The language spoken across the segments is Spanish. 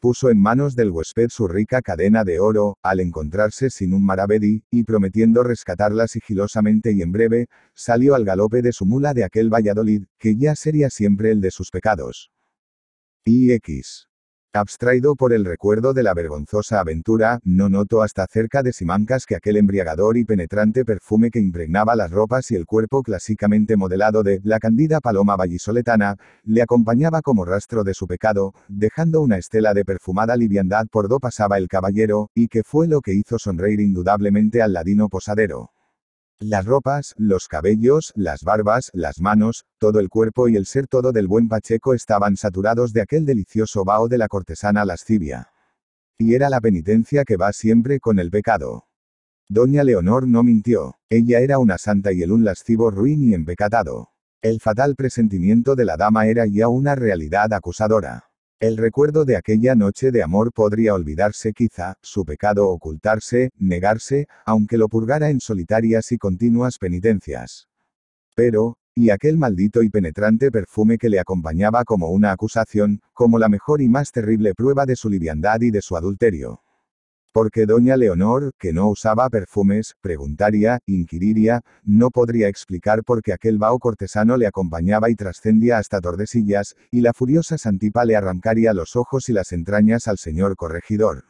puso en manos del huésped su rica cadena de oro, al encontrarse sin un maravedí, y prometiendo rescatarla sigilosamente y en breve, salió al galope de su mula de aquel Valladolid, que ya sería siempre el de sus pecados. Y X. Abstraído por el recuerdo de la vergonzosa aventura, no notó hasta cerca de Simancas que aquel embriagador y penetrante perfume que impregnaba las ropas y el cuerpo clásicamente modelado de la candida paloma vallisoletana, le acompañaba como rastro de su pecado, dejando una estela de perfumada liviandad por do pasaba el caballero, y que fue lo que hizo sonreír indudablemente al ladino posadero. Las ropas, los cabellos, las barbas, las manos, todo el cuerpo y el ser todo del buen Pacheco estaban saturados de aquel delicioso vaho de la cortesana lascivia. Y era la penitencia que va siempre con el pecado. Doña Leonor no mintió, ella era una santa y el un lascivo ruin y empecatado. El fatal presentimiento de la dama era ya una realidad acusadora. El recuerdo de aquella noche de amor podría olvidarse quizá, su pecado ocultarse, negarse, aunque lo purgara en solitarias y continuas penitencias. Pero, y aquel maldito y penetrante perfume que le acompañaba como una acusación, como la mejor y más terrible prueba de su liviandad y de su adulterio. Porque doña Leonor, que no usaba perfumes, preguntaría, inquiriría, no podría explicar por qué aquel vaho cortesano le acompañaba y trascendía hasta Tordesillas, y la furiosa Santipa le arrancaría los ojos y las entrañas al señor corregidor.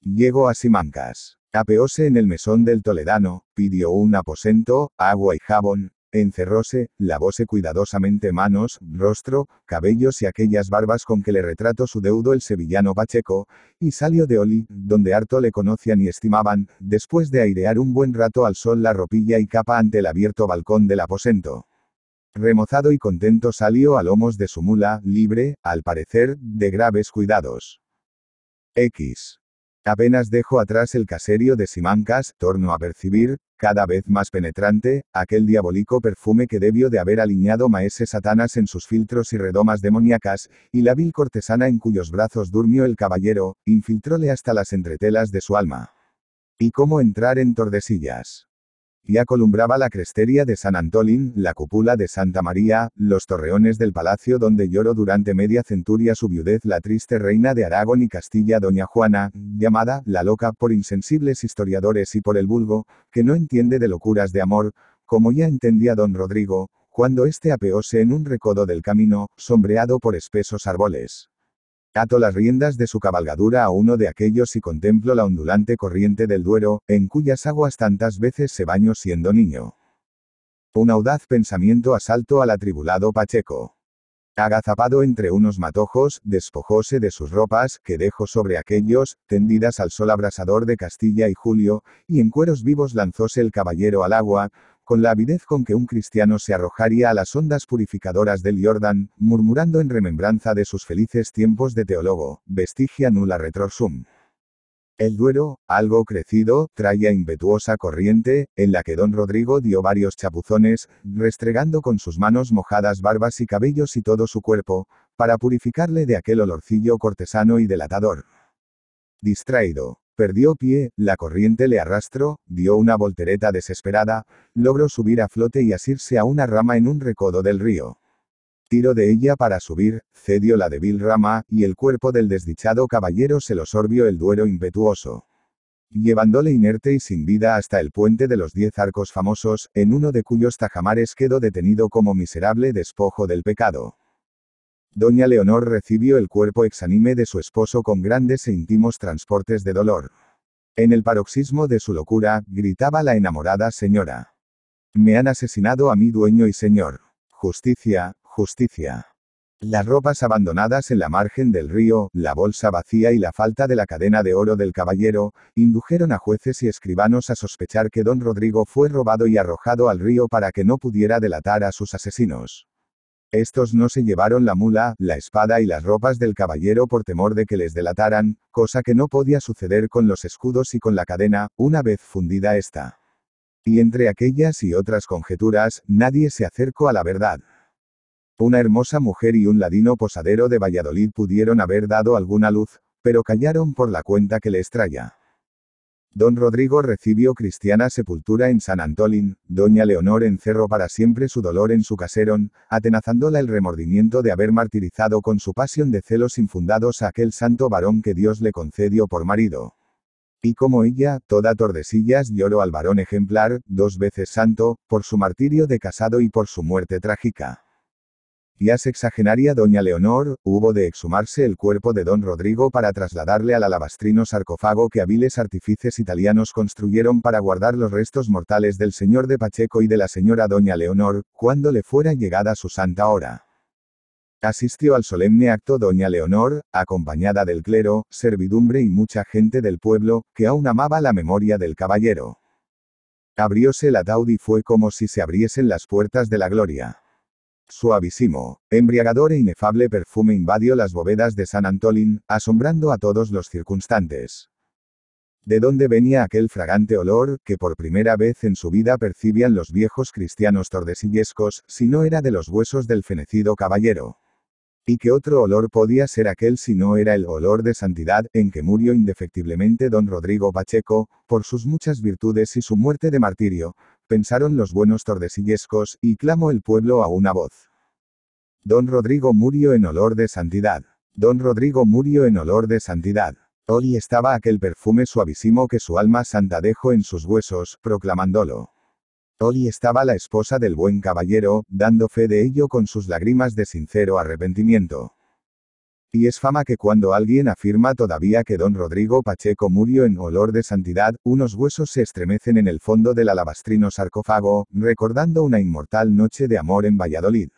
Llegó a Simancas. Apeóse en el mesón del Toledano, pidió un aposento, agua y jabón, Encerróse, lavóse cuidadosamente manos, rostro, cabellos y aquellas barbas con que le retrató su deudo el sevillano Pacheco, y salió de Oli, donde harto le conocían y estimaban, después de airear un buen rato al sol la ropilla y capa ante el abierto balcón del aposento. Remozado y contento salió a lomos de su mula, libre, al parecer, de graves cuidados. X. Apenas dejó atrás el caserío de Simancas, torno a percibir, cada vez más penetrante, aquel diabólico perfume que debió de haber alineado maese Satanas en sus filtros y redomas demoníacas, y la vil cortesana en cuyos brazos durmió el caballero, infiltróle hasta las entretelas de su alma. ¿Y cómo entrar en Tordesillas? y acolumbraba la crestería de San Antolín, la cúpula de Santa María, los torreones del palacio donde lloró durante media centuria su viudez la triste reina de Aragón y Castilla doña Juana, llamada la loca por insensibles historiadores y por el vulgo, que no entiende de locuras de amor, como ya entendía don Rodrigo, cuando éste apeóse en un recodo del camino, sombreado por espesos árboles. Ato las riendas de su cabalgadura a uno de aquellos y contemplo la ondulante corriente del Duero, en cuyas aguas tantas veces se baño siendo niño. Un audaz pensamiento asalto al atribulado Pacheco. Agazapado entre unos matojos, despojóse de sus ropas, que dejó sobre aquellos, tendidas al sol abrasador de Castilla y Julio, y en cueros vivos lanzóse el caballero al agua, con la avidez con que un cristiano se arrojaría a las ondas purificadoras del Jordán, murmurando en remembranza de sus felices tiempos de teólogo, vestigia nula retrosum. El Duero, algo crecido, traía impetuosa corriente, en la que don Rodrigo dio varios chapuzones, restregando con sus manos mojadas barbas y cabellos y todo su cuerpo, para purificarle de aquel olorcillo cortesano y delatador. Distraído, Perdió pie, la corriente le arrastró, dio una voltereta desesperada, logró subir a flote y asirse a una rama en un recodo del río. Tiro de ella para subir, cedió la débil rama, y el cuerpo del desdichado caballero se lo sorbió el duero impetuoso. Llevándole inerte y sin vida hasta el puente de los diez arcos famosos, en uno de cuyos tajamares quedó detenido como miserable despojo del pecado. Doña Leonor recibió el cuerpo exánime de su esposo con grandes e íntimos transportes de dolor. En el paroxismo de su locura, gritaba la enamorada señora. Me han asesinado a mi dueño y señor. Justicia, justicia. Las ropas abandonadas en la margen del río, la bolsa vacía y la falta de la cadena de oro del caballero, indujeron a jueces y escribanos a sospechar que don Rodrigo fue robado y arrojado al río para que no pudiera delatar a sus asesinos. Estos no se llevaron la mula, la espada y las ropas del caballero por temor de que les delataran, cosa que no podía suceder con los escudos y con la cadena, una vez fundida esta. Y entre aquellas y otras conjeturas, nadie se acercó a la verdad. Una hermosa mujer y un ladino posadero de Valladolid pudieron haber dado alguna luz, pero callaron por la cuenta que les traía. Don Rodrigo recibió cristiana sepultura en San Antolín, doña Leonor encerró para siempre su dolor en su caserón, atenazándola el remordimiento de haber martirizado con su pasión de celos infundados a aquel santo varón que Dios le concedió por marido. Y como ella, toda Tordesillas lloró al varón ejemplar, dos veces santo, por su martirio de casado y por su muerte trágica. Ya sexagenaria doña Leonor, hubo de exhumarse el cuerpo de don Rodrigo para trasladarle al alabastrino sarcófago que hábiles artífices italianos construyeron para guardar los restos mortales del señor de Pacheco y de la señora doña Leonor, cuando le fuera llegada su santa hora. Asistió al solemne acto doña Leonor, acompañada del clero, servidumbre y mucha gente del pueblo, que aún amaba la memoria del caballero. Abrióse la ataúd y fue como si se abriesen las puertas de la gloria. Suavísimo, embriagador e inefable perfume invadió las bóvedas de San Antolín, asombrando a todos los circunstantes. ¿De dónde venía aquel fragante olor, que por primera vez en su vida percibían los viejos cristianos tordesillescos, si no era de los huesos del fenecido caballero? ¿Y qué otro olor podía ser aquel si no era el olor de santidad, en que murió indefectiblemente don Rodrigo Pacheco, por sus muchas virtudes y su muerte de martirio, pensaron los buenos tordesillescos, y clamó el pueblo a una voz. Don Rodrigo murió en olor de santidad. Don Rodrigo murió en olor de santidad. Hoy estaba aquel perfume suavísimo que su alma santa dejó en sus huesos, proclamándolo. Hoy estaba la esposa del buen caballero, dando fe de ello con sus lágrimas de sincero arrepentimiento. Y es fama que cuando alguien afirma todavía que don Rodrigo Pacheco murió en olor de santidad, unos huesos se estremecen en el fondo del alabastrino sarcófago, recordando una inmortal noche de amor en Valladolid.